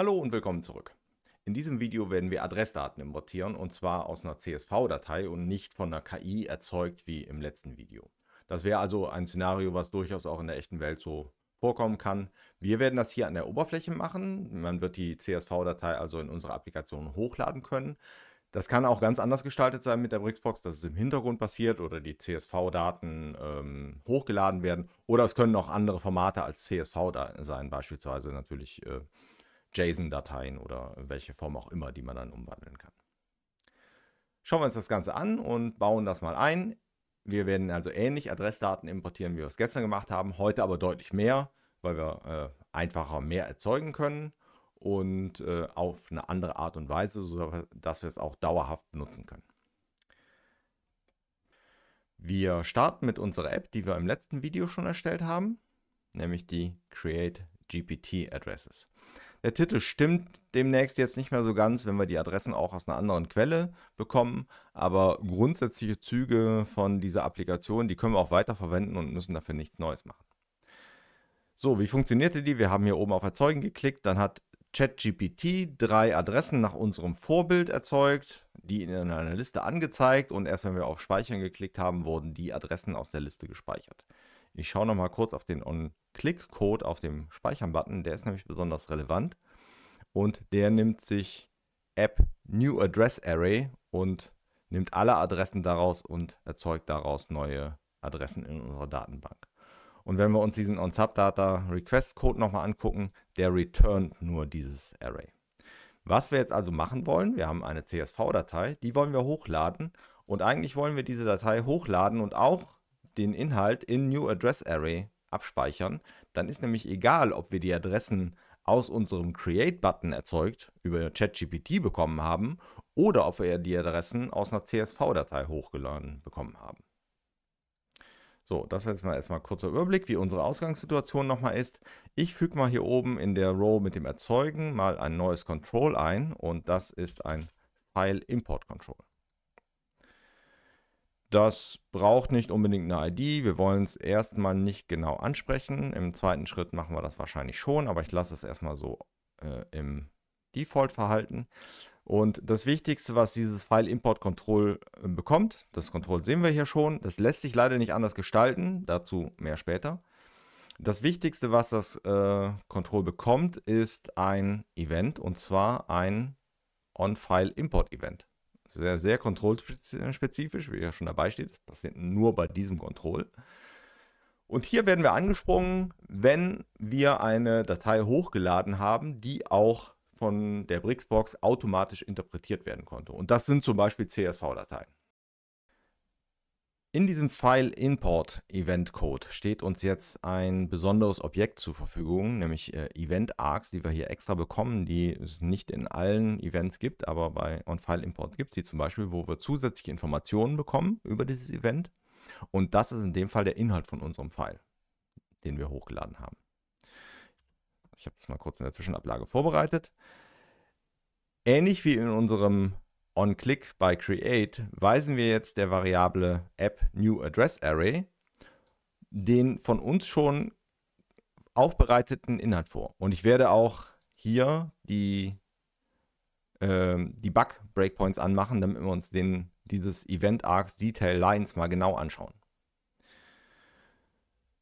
Hallo und willkommen zurück. In diesem Video werden wir Adressdaten importieren und zwar aus einer CSV-Datei und nicht von einer KI erzeugt wie im letzten Video. Das wäre also ein Szenario, was durchaus auch in der echten Welt so vorkommen kann. Wir werden das hier an der Oberfläche machen. Man wird die CSV-Datei also in unsere Applikation hochladen können. Das kann auch ganz anders gestaltet sein mit der Brixbox, dass es im Hintergrund passiert oder die CSV-Daten ähm, hochgeladen werden. Oder es können auch andere Formate als CSV sein, beispielsweise natürlich äh, JSON-Dateien oder welche Form auch immer, die man dann umwandeln kann. Schauen wir uns das Ganze an und bauen das mal ein. Wir werden also ähnlich Adressdaten importieren, wie wir es gestern gemacht haben, heute aber deutlich mehr, weil wir äh, einfacher mehr erzeugen können und äh, auf eine andere Art und Weise, sodass wir es auch dauerhaft benutzen können. Wir starten mit unserer App, die wir im letzten Video schon erstellt haben, nämlich die Create GPT Addresses der Titel stimmt demnächst jetzt nicht mehr so ganz, wenn wir die Adressen auch aus einer anderen Quelle bekommen. Aber grundsätzliche Züge von dieser Applikation, die können wir auch weiter verwenden und müssen dafür nichts Neues machen. So, wie funktionierte die? Wir haben hier oben auf Erzeugen geklickt, dann hat ChatGPT drei Adressen nach unserem Vorbild erzeugt, die in einer Liste angezeigt und erst wenn wir auf Speichern geklickt haben, wurden die Adressen aus der Liste gespeichert. Ich schaue nochmal kurz auf den On-Click-Code auf dem Speichern-Button, der ist nämlich besonders relevant. Und der nimmt sich App New Address Array und nimmt alle Adressen daraus und erzeugt daraus neue Adressen in unserer Datenbank. Und wenn wir uns diesen OnSubData Request Code nochmal angucken, der returnt nur dieses Array. Was wir jetzt also machen wollen, wir haben eine CSV-Datei, die wollen wir hochladen und eigentlich wollen wir diese Datei hochladen und auch den Inhalt in New Address Array abspeichern. Dann ist nämlich egal, ob wir die Adressen aus unserem Create-Button erzeugt über ChatGPT bekommen haben oder ob wir die Adressen aus einer CSV-Datei hochgeladen bekommen haben. So, das war jetzt mal erstmal ein kurzer Überblick, wie unsere Ausgangssituation nochmal ist. Ich füge mal hier oben in der Row mit dem Erzeugen mal ein neues Control ein und das ist ein File Import Control. Das braucht nicht unbedingt eine ID. Wir wollen es erstmal nicht genau ansprechen. Im zweiten Schritt machen wir das wahrscheinlich schon, aber ich lasse es erstmal so äh, im Default verhalten. Und das Wichtigste, was dieses File Import Control äh, bekommt, das Control sehen wir hier schon, das lässt sich leider nicht anders gestalten, dazu mehr später. Das Wichtigste, was das äh, Control bekommt, ist ein Event und zwar ein On-File Import Event sehr, sehr kontrollspezifisch, wie ja schon dabei steht. Das passiert nur bei diesem Kontroll. Und hier werden wir angesprungen, wenn wir eine Datei hochgeladen haben, die auch von der Brixbox automatisch interpretiert werden konnte. Und das sind zum Beispiel CSV-Dateien. In diesem File Import Event Code steht uns jetzt ein besonderes Objekt zur Verfügung, nämlich äh, Event Arcs, die wir hier extra bekommen, die es nicht in allen Events gibt, aber bei On-File Import gibt es die zum Beispiel, wo wir zusätzliche Informationen bekommen über dieses Event. Und das ist in dem Fall der Inhalt von unserem File, den wir hochgeladen haben. Ich habe das mal kurz in der Zwischenablage vorbereitet. Ähnlich wie in unserem onClick bei Create weisen wir jetzt der Variable App New Address Array den von uns schon aufbereiteten Inhalt vor. Und ich werde auch hier die, äh, die Bug-Breakpoints anmachen, damit wir uns den, dieses Event Arcs Detail Lines mal genau anschauen.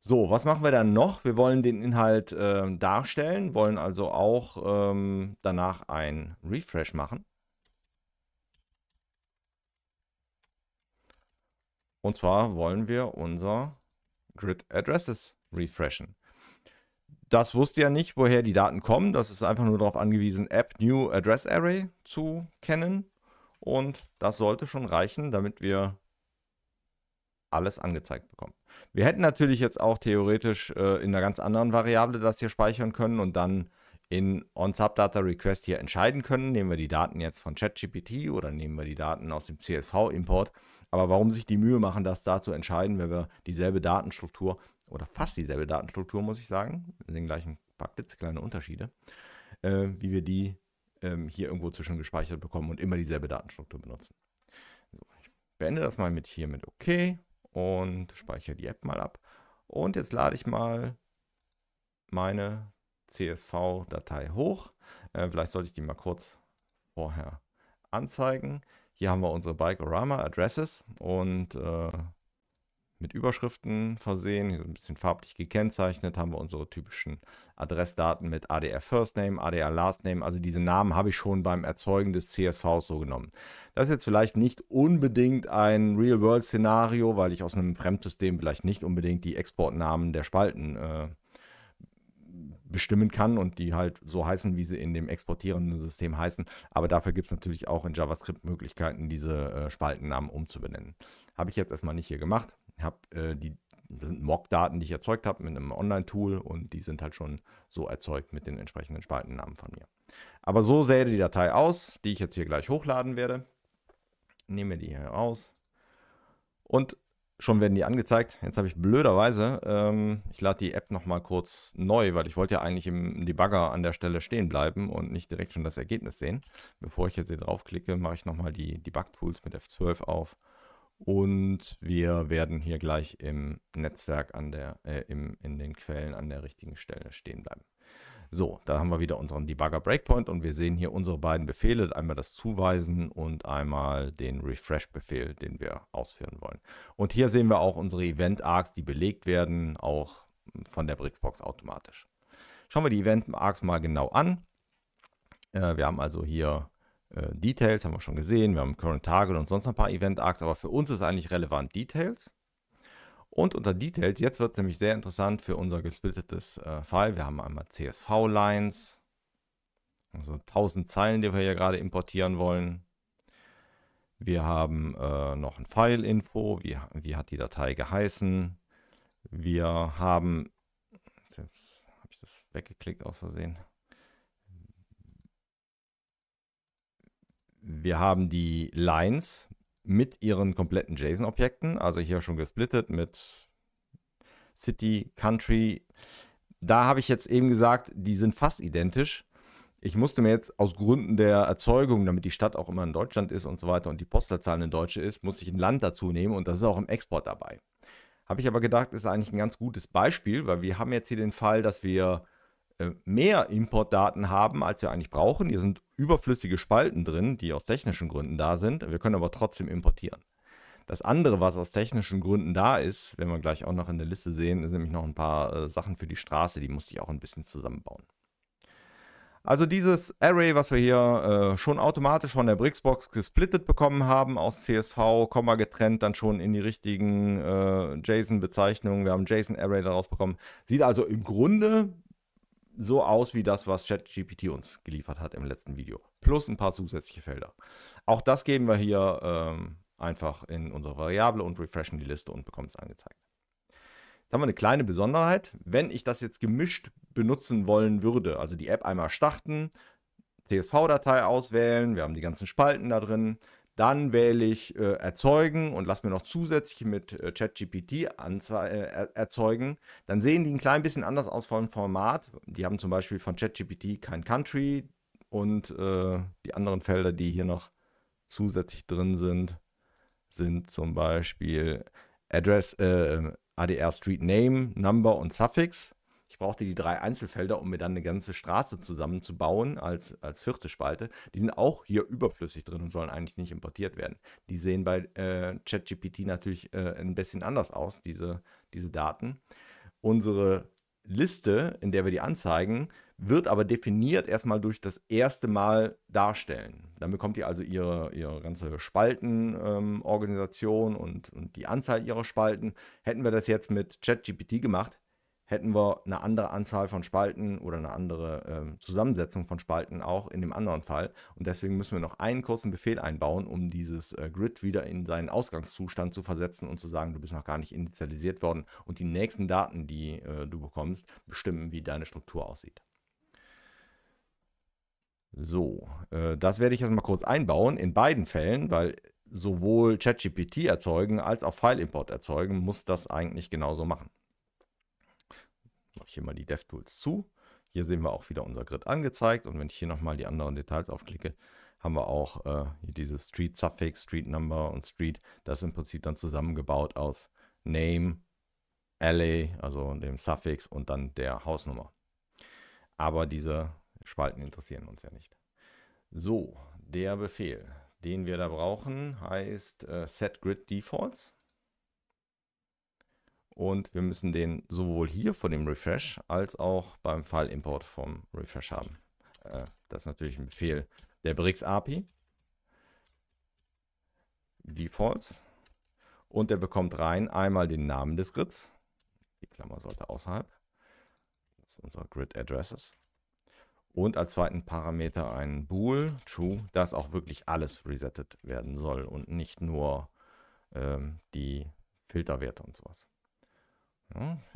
So, was machen wir dann noch? Wir wollen den Inhalt äh, darstellen, wollen also auch ähm, danach ein Refresh machen. Und zwar wollen wir unser Grid Addresses refreshen. Das wusste ja nicht, woher die Daten kommen. Das ist einfach nur darauf angewiesen, App New Address Array zu kennen. Und das sollte schon reichen, damit wir alles angezeigt bekommen. Wir hätten natürlich jetzt auch theoretisch äh, in einer ganz anderen Variable das hier speichern können und dann in OnSubdataRequest hier entscheiden können, nehmen wir die Daten jetzt von ChatGPT oder nehmen wir die Daten aus dem CSV-Import. Aber warum sich die Mühe machen, das da zu entscheiden, wenn wir dieselbe Datenstruktur oder fast dieselbe Datenstruktur, muss ich sagen, in den gleichen paar klitzekleine Unterschiede, äh, wie wir die ähm, hier irgendwo zwischen gespeichert bekommen und immer dieselbe Datenstruktur benutzen. So, ich beende das mal mit hier mit OK und speichere die App mal ab. Und jetzt lade ich mal meine CSV-Datei hoch. Äh, vielleicht sollte ich die mal kurz vorher anzeigen. Hier haben wir unsere Bike-Orama Addresses und äh, mit Überschriften versehen, ein bisschen farblich gekennzeichnet, haben wir unsere typischen Adressdaten mit ADR First Name, ADR Last Name. Also diese Namen habe ich schon beim Erzeugen des CSVs so genommen. Das ist jetzt vielleicht nicht unbedingt ein Real-World-Szenario, weil ich aus einem Fremdsystem vielleicht nicht unbedingt die Exportnamen der Spalten äh, bestimmen kann und die halt so heißen, wie sie in dem exportierenden System heißen. Aber dafür gibt es natürlich auch in JavaScript Möglichkeiten, diese äh, Spaltennamen umzubenennen. Habe ich jetzt erstmal nicht hier gemacht. Habe äh, die das sind Mock-Daten, die ich erzeugt habe mit einem Online-Tool und die sind halt schon so erzeugt mit den entsprechenden Spaltennamen von mir. Aber so sähe die Datei aus, die ich jetzt hier gleich hochladen werde. Nehme die hier raus und schon werden die angezeigt. Jetzt habe ich blöderweise, ähm, ich lade die App nochmal kurz neu, weil ich wollte ja eigentlich im Debugger an der Stelle stehen bleiben und nicht direkt schon das Ergebnis sehen. Bevor ich jetzt hier draufklicke, mache ich nochmal die Debug-Tools mit F12 auf und wir werden hier gleich im Netzwerk an der, äh, im, in den Quellen an der richtigen Stelle stehen bleiben. So, da haben wir wieder unseren Debugger Breakpoint und wir sehen hier unsere beiden Befehle, einmal das Zuweisen und einmal den Refresh-Befehl, den wir ausführen wollen. Und hier sehen wir auch unsere Event-Arcs, die belegt werden, auch von der Brixbox automatisch. Schauen wir die Event-Arcs mal genau an. Äh, wir haben also hier äh, Details, haben wir schon gesehen, wir haben Current Target und sonst ein paar Event-Arcs, aber für uns ist eigentlich relevant Details. Und unter Details, jetzt wird es nämlich sehr interessant für unser gesplittetes äh, File. Wir haben einmal CSV-Lines, also 1000 Zeilen, die wir hier gerade importieren wollen. Wir haben äh, noch ein File-Info, wie, wie hat die Datei geheißen. Wir haben, jetzt habe ich das weggeklickt aus Versehen. Wir haben die Lines mit ihren kompletten JSON-Objekten, also hier schon gesplittet mit City, Country. Da habe ich jetzt eben gesagt, die sind fast identisch. Ich musste mir jetzt aus Gründen der Erzeugung, damit die Stadt auch immer in Deutschland ist und so weiter und die Postleitzahl in deutsche ist, muss ich ein Land dazu nehmen und das ist auch im Export dabei. Habe ich aber gedacht, ist eigentlich ein ganz gutes Beispiel, weil wir haben jetzt hier den Fall, dass wir äh, mehr Importdaten haben, als wir eigentlich brauchen. Hier sind überflüssige Spalten drin, die aus technischen Gründen da sind. Wir können aber trotzdem importieren. Das andere, was aus technischen Gründen da ist, werden wir gleich auch noch in der Liste sehen, sind nämlich noch ein paar äh, Sachen für die Straße, die musste ich auch ein bisschen zusammenbauen. Also dieses Array, was wir hier äh, schon automatisch von der Bricksbox gesplittet bekommen haben, aus CSV, Komma getrennt, dann schon in die richtigen äh, JSON-Bezeichnungen. Wir haben JSON-Array daraus bekommen. Sieht also im Grunde so aus wie das, was ChatGPT uns geliefert hat im letzten Video. Plus ein paar zusätzliche Felder. Auch das geben wir hier ähm, einfach in unsere Variable und refreshen die Liste und bekommen es angezeigt. Jetzt haben wir eine kleine Besonderheit. Wenn ich das jetzt gemischt benutzen wollen würde, also die App einmal starten, CSV-Datei auswählen, wir haben die ganzen Spalten da drin, dann wähle ich äh, erzeugen und lasse mir noch zusätzlich mit äh, ChatGPT äh, erzeugen. Dann sehen die ein klein bisschen anders aus vom Format. Die haben zum Beispiel von ChatGPT kein Country und äh, die anderen Felder, die hier noch zusätzlich drin sind, sind zum Beispiel Address, äh, ADR Street Name, Number und Suffix brauchte die drei Einzelfelder, um mir dann eine ganze Straße zusammenzubauen als, als vierte Spalte. Die sind auch hier überflüssig drin und sollen eigentlich nicht importiert werden. Die sehen bei äh, ChatGPT natürlich äh, ein bisschen anders aus, diese, diese Daten. Unsere Liste, in der wir die anzeigen, wird aber definiert erstmal durch das erste Mal darstellen. Dann bekommt ihr also ihre, ihre ganze Spaltenorganisation ähm, und, und die Anzahl ihrer Spalten. Hätten wir das jetzt mit ChatGPT gemacht, hätten wir eine andere Anzahl von Spalten oder eine andere äh, Zusammensetzung von Spalten auch in dem anderen Fall. Und deswegen müssen wir noch einen kurzen Befehl einbauen, um dieses äh, Grid wieder in seinen Ausgangszustand zu versetzen und zu sagen, du bist noch gar nicht initialisiert worden. Und die nächsten Daten, die äh, du bekommst, bestimmen, wie deine Struktur aussieht. So, äh, das werde ich jetzt mal kurz einbauen. In beiden Fällen, weil sowohl ChatGPT erzeugen als auch File-Import erzeugen, muss das eigentlich genauso machen mache ich hier mal die DevTools zu. Hier sehen wir auch wieder unser Grid angezeigt und wenn ich hier nochmal die anderen Details aufklicke, haben wir auch äh, hier diese Street Suffix, Street Number und Street. Das ist im Prinzip dann zusammengebaut aus Name, Alley, also dem Suffix und dann der Hausnummer. Aber diese Spalten interessieren uns ja nicht. So, der Befehl, den wir da brauchen, heißt äh, Defaults. Und wir müssen den sowohl hier vor dem Refresh als auch beim File-Import vom Refresh haben. Äh, das ist natürlich ein Befehl der Brix-API. Defaults. Und der bekommt rein einmal den Namen des Grids. Die Klammer sollte außerhalb. Das ist unser Grid Addresses. Und als zweiten Parameter einen Bool, true, dass auch wirklich alles resettet werden soll und nicht nur ähm, die Filterwerte und sowas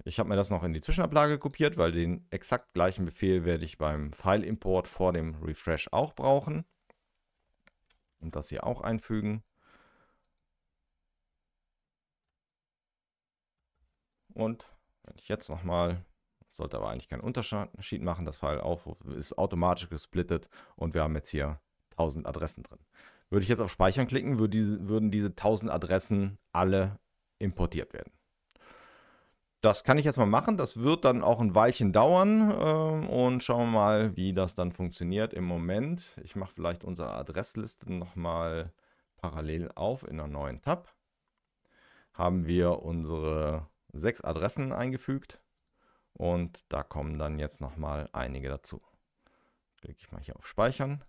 ich habe mir das noch in die Zwischenablage kopiert, weil den exakt gleichen Befehl werde ich beim File-Import vor dem Refresh auch brauchen. Und das hier auch einfügen. Und wenn ich jetzt nochmal, sollte aber eigentlich keinen Unterschied machen, das File Aufruf ist automatisch gesplittet und wir haben jetzt hier 1000 Adressen drin. Würde ich jetzt auf Speichern klicken, würde diese, würden diese 1000 Adressen alle importiert werden. Das kann ich jetzt mal machen. Das wird dann auch ein Weilchen dauern ähm, und schauen wir mal, wie das dann funktioniert im Moment. Ich mache vielleicht unsere Adressliste nochmal parallel auf in einer neuen Tab. Haben wir unsere sechs Adressen eingefügt und da kommen dann jetzt nochmal einige dazu. Klicke ich mal hier auf Speichern.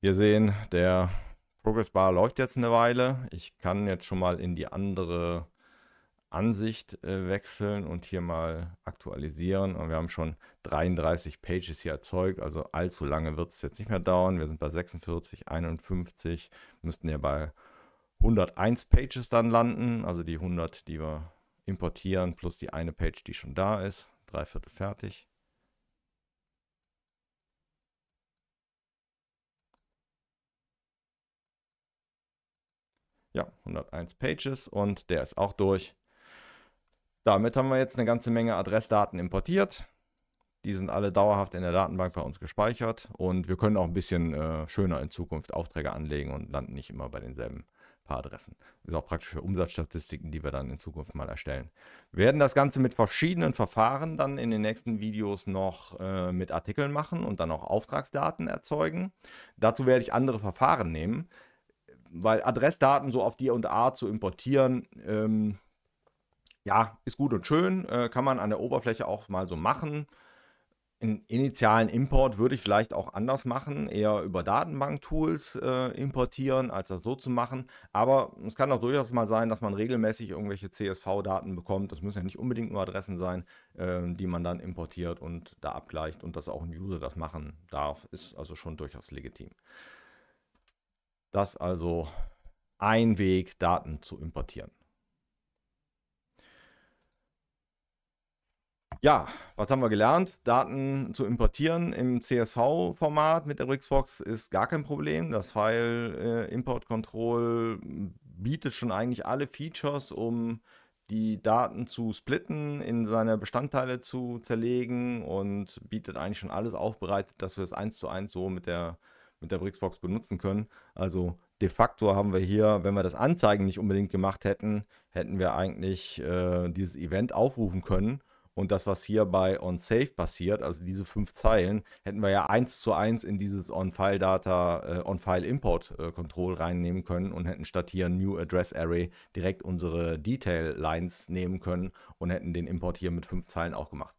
Wir sehen, der Progress Bar läuft jetzt eine Weile. Ich kann jetzt schon mal in die andere Ansicht äh, wechseln und hier mal aktualisieren. Und wir haben schon 33 Pages hier erzeugt, also allzu lange wird es jetzt nicht mehr dauern. Wir sind bei 46, 51, müssten ja bei 101 Pages dann landen, also die 100, die wir importieren, plus die eine Page, die schon da ist. Drei Viertel fertig. Ja, 101 Pages und der ist auch durch. Damit haben wir jetzt eine ganze Menge Adressdaten importiert. Die sind alle dauerhaft in der Datenbank bei uns gespeichert und wir können auch ein bisschen äh, schöner in Zukunft Aufträge anlegen und landen nicht immer bei denselben paar Adressen. Ist auch praktisch für Umsatzstatistiken, die wir dann in Zukunft mal erstellen. Wir werden das Ganze mit verschiedenen Verfahren dann in den nächsten Videos noch äh, mit Artikeln machen und dann auch Auftragsdaten erzeugen. Dazu werde ich andere Verfahren nehmen, weil Adressdaten so auf die und A zu importieren, ähm, ja, ist gut und schön, äh, kann man an der Oberfläche auch mal so machen. Einen initialen Import würde ich vielleicht auch anders machen, eher über Datenbank-Tools äh, importieren, als das so zu machen. Aber es kann auch durchaus mal sein, dass man regelmäßig irgendwelche CSV-Daten bekommt. Das müssen ja nicht unbedingt nur Adressen sein, äh, die man dann importiert und da abgleicht und dass auch ein User das machen darf, ist also schon durchaus legitim. Das also ein Weg, Daten zu importieren. Ja, was haben wir gelernt? Daten zu importieren im CSV-Format mit der Rixbox ist gar kein Problem. Das File äh, Import Control bietet schon eigentlich alle Features, um die Daten zu splitten, in seine Bestandteile zu zerlegen und bietet eigentlich schon alles aufbereitet, dass wir es das eins zu eins so mit der, mit der Brixbox benutzen können. Also de facto haben wir hier, wenn wir das Anzeigen nicht unbedingt gemacht hätten, hätten wir eigentlich äh, dieses Event aufrufen können und das, was hier bei onSafe passiert, also diese fünf Zeilen, hätten wir ja eins zu eins in dieses onFile-Data, äh, onFile-Import-Control reinnehmen können und hätten statt hier New Address Array direkt unsere Detail-Lines nehmen können und hätten den Import hier mit fünf Zeilen auch gemacht.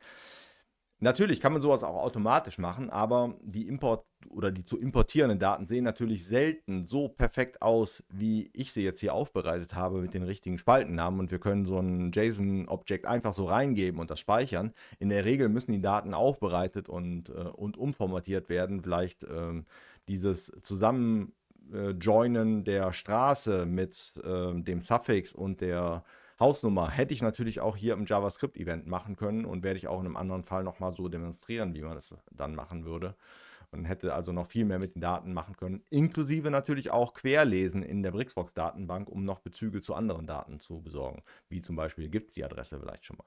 Natürlich kann man sowas auch automatisch machen, aber die Import oder die zu importierenden Daten sehen natürlich selten so perfekt aus, wie ich sie jetzt hier aufbereitet habe mit den richtigen Spaltennamen und wir können so ein JSON-Objekt einfach so reingeben und das speichern. In der Regel müssen die Daten aufbereitet und, äh, und umformatiert werden. Vielleicht ähm, dieses Zusammenjoinen äh, der Straße mit äh, dem Suffix und der äh, Hausnummer hätte ich natürlich auch hier im JavaScript-Event machen können und werde ich auch in einem anderen Fall nochmal so demonstrieren, wie man das dann machen würde. Und hätte also noch viel mehr mit den Daten machen können, inklusive natürlich auch Querlesen in der Brixbox-Datenbank, um noch Bezüge zu anderen Daten zu besorgen, wie zum Beispiel gibt es die Adresse vielleicht schon mal.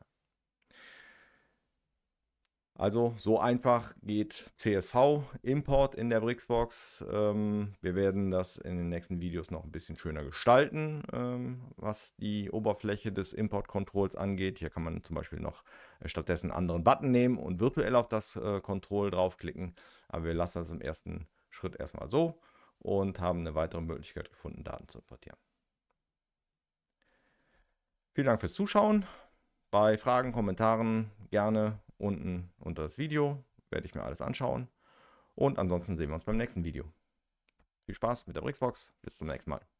Also so einfach geht CSV-Import in der Brixbox. Ähm, wir werden das in den nächsten Videos noch ein bisschen schöner gestalten, ähm, was die Oberfläche des Import-Controls angeht. Hier kann man zum Beispiel noch äh, stattdessen einen anderen Button nehmen und virtuell auf das äh, draufklicken. Aber wir lassen das im ersten Schritt erstmal so und haben eine weitere Möglichkeit gefunden, Daten zu importieren. Vielen Dank fürs Zuschauen. Bei Fragen, Kommentaren gerne unten unter das Video, werde ich mir alles anschauen. Und ansonsten sehen wir uns beim nächsten Video. Viel Spaß mit der Brixbox, bis zum nächsten Mal.